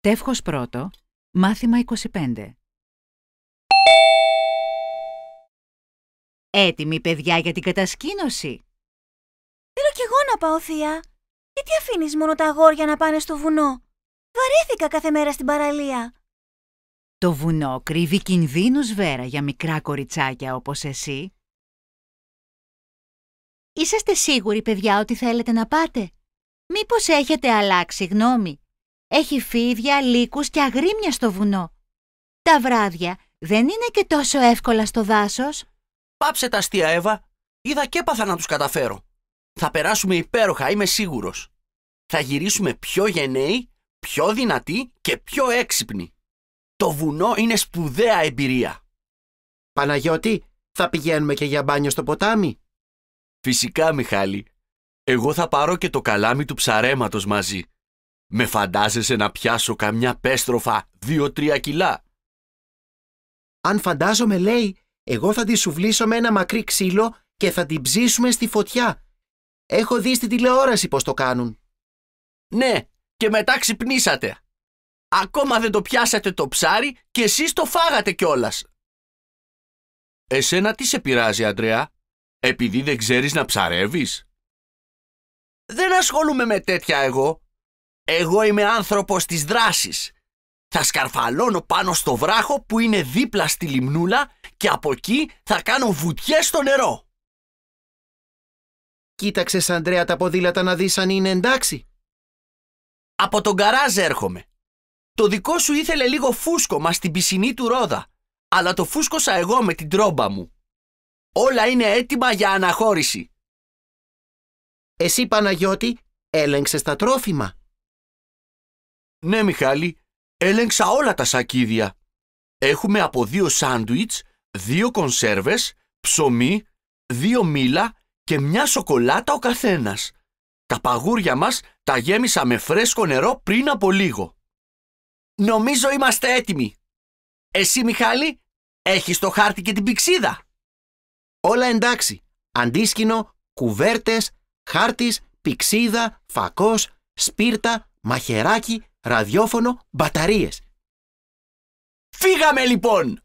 Τεύχος πρώτο, μάθημα 25. Έτοιμοι παιδιά για την κατασκήνωση. Θέλω κι εγώ να πάω, Θεία. Γιατί αφήνεις μόνο τα αγόρια να πάνε στο βουνό. Βαρέθηκα κάθε μέρα στην παραλία. Το βουνό κρύβει κινδύνους, Βέρα, για μικρά κοριτσάκια όπως εσύ. Είσαστε σίγουροι, παιδιά, ότι θέλετε να πάτε. Μήπως έχετε αλλάξει γνώμη έχει φίδια, λύκους και αγρίμια στο βουνό. Τα βράδια δεν είναι και τόσο εύκολα στο δάσος. Πάψε τα αστεία, Εύα. Είδα και έπαθα να τους καταφέρω. Θα περάσουμε υπέροχα, είμαι σίγουρος. Θα γυρίσουμε πιο γενναίοι, πιο δυνατοί και πιο έξυπνοι. Το βουνό είναι σπουδαία εμπειρία. Παναγιώτη, θα πηγαίνουμε και για μπάνιο στο ποτάμι. Φυσικά, Μιχάλη. Εγώ θα πάρω και το καλάμι του ψαρέματος μαζί. Με φαντάζεσαι να πιάσω καμιά πέστροφα δύο-τρία κιλά. Αν φαντάζομαι, λέει, εγώ θα τη σουβλήσω με ένα μακρύ ξύλο και θα την ψήσουμε στη φωτιά. Έχω δει στη τηλεόραση πώς το κάνουν. Ναι, και μετά ξυπνήσατε. Ακόμα δεν το πιάσατε το ψάρι και εσείς το φάγατε κιόλας. Εσένα τι σε πειράζει, Αντρέα, επειδή δεν ξέρεις να ψαρεύεις. Δεν ασχολούμαι με τέτοια εγώ. Εγώ είμαι άνθρωπος της δράσης. Θα σκαρφαλώνω πάνω στο βράχο που είναι δίπλα στη λιμνούλα και από εκεί θα κάνω βουτιές στο νερό. Κοίταξες, Αντρέα, τα ποδήλατα να δεις αν είναι εντάξει. Από τον καράζ έρχομαι. Το δικό σου ήθελε λίγο φούσκωμα στην πισινή του Ρόδα, αλλά το φούσκωσα εγώ με την τρόμπα μου. Όλα είναι έτοιμα για αναχώρηση. Εσύ, Παναγιώτη, έλεγξες τα τρόφιμα. Ναι, Μιχάλη, έλεγξα όλα τα σακίδια. Έχουμε από δύο σάντουιτς, δύο κονσέρβες, ψωμί, δύο μήλα και μια σοκολάτα ο καθένας. Τα παγούρια μας τα γέμισα με φρέσκο νερό πριν από λίγο. Νομίζω είμαστε έτοιμοι. Εσύ, Μιχάλη, έχεις το χάρτη και την πηξίδα. Όλα εντάξει. Αντίσκηνο, κουβέρτες, χάρτης, πηξίδα, φακός, σπίρτα, μαχεράκι, ραδιόφωνο, μπαταρίες. Φύγαμε λοιπόν!